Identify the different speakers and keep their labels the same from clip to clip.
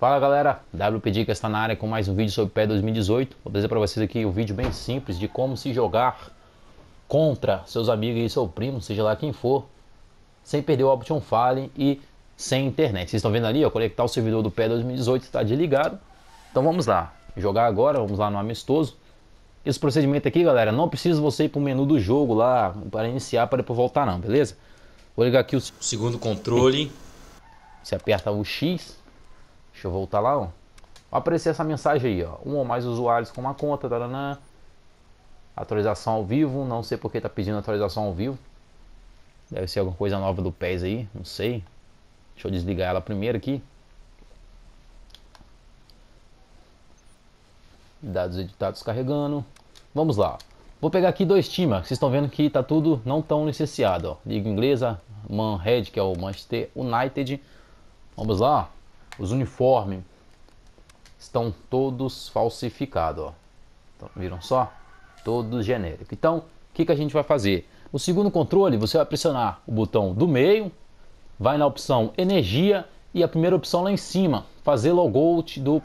Speaker 1: Fala galera, WP Dicas está na área com mais um vídeo sobre pé 2018. Vou trazer para vocês aqui um vídeo bem simples de como se jogar contra seus amigos e seu primo, seja lá quem for, sem perder o Option File e sem internet. Vocês estão vendo ali, ó, conectar o servidor do pé 2018 está desligado. Então vamos lá, jogar agora, vamos lá no amistoso. Esse procedimento aqui, galera, não precisa você ir para o menu do jogo lá para iniciar para depois voltar não, beleza? Vou ligar aqui o segundo controle. Você aperta o X Deixa eu voltar lá, ó. aparecer essa mensagem aí, ó. Um ou mais usuários com uma conta, taranã. Atualização ao vivo, não sei porque tá pedindo atualização ao vivo. Deve ser alguma coisa nova do PES aí, não sei. Deixa eu desligar ela primeiro aqui. Dados editados carregando. Vamos lá. Vou pegar aqui dois times. Vocês estão vendo que tá tudo não tão licenciado. Ó. Liga inglesa, Manhead, que é o Manchester United. Vamos lá. Os uniformes estão todos falsificados, Então, viram só? Todos genéricos. Então, o que, que a gente vai fazer? O segundo controle, você vai pressionar o botão do meio, vai na opção energia e a primeira opção lá em cima, fazer logout do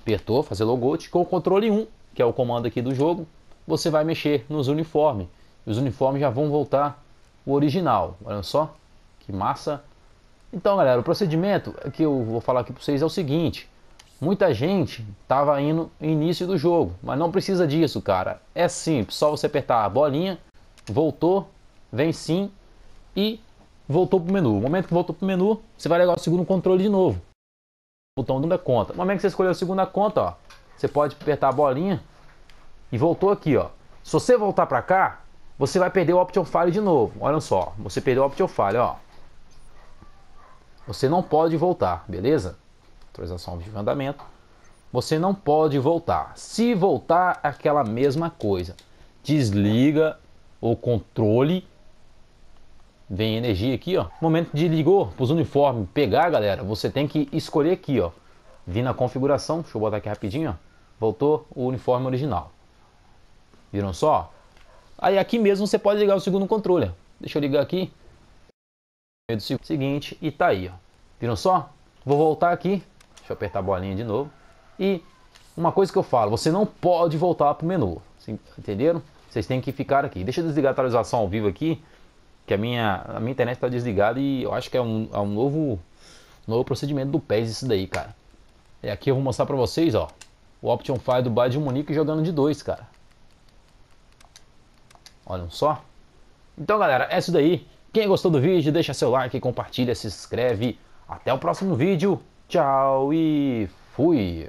Speaker 1: apertou, fazer logout com o controle 1, que é o comando aqui do jogo, você vai mexer nos uniformes. Os uniformes já vão voltar o original. Olha só que massa. Então, galera, o procedimento que eu vou falar aqui para vocês é o seguinte. Muita gente estava indo no início do jogo, mas não precisa disso, cara. É simples, só você apertar a bolinha, voltou, vem sim e voltou para o menu. No momento que voltou para o menu, você vai ligar o segundo controle de novo. Botão da conta. No momento que você escolheu a segunda conta, ó, você pode apertar a bolinha e voltou aqui, ó. Se você voltar para cá, você vai perder o option file de novo. Olha só, você perdeu o option file, ó. Você não pode voltar, beleza? Autorização ao vivo andamento. Você não pode voltar. Se voltar, é aquela mesma coisa. Desliga o controle. Vem energia aqui, ó. Momento de ligou para os uniformes pegar, galera. Você tem que escolher aqui, ó. Vim na configuração. Deixa eu botar aqui rapidinho, ó. Voltou o uniforme original. Viram só? Aí aqui mesmo você pode ligar o segundo controle. Deixa eu ligar aqui. É do seguinte e tá aí, ó. Viram só? Vou voltar aqui, deixa eu apertar a bolinha de novo. E uma coisa que eu falo, você não pode voltar pro menu, entenderam? Vocês têm que ficar aqui. Deixa eu desligar a atualização ao vivo aqui, que a minha, a minha internet está desligada e eu acho que é um, é um novo, novo procedimento do PES isso daí, cara. E é, aqui eu vou mostrar pra vocês, ó, o Option Fire do Bayern de Munique jogando de dois, cara. Olham só. Então, galera, é isso daí. Quem gostou do vídeo, deixa seu like, compartilha, se inscreve. Até o próximo vídeo. Tchau e fui!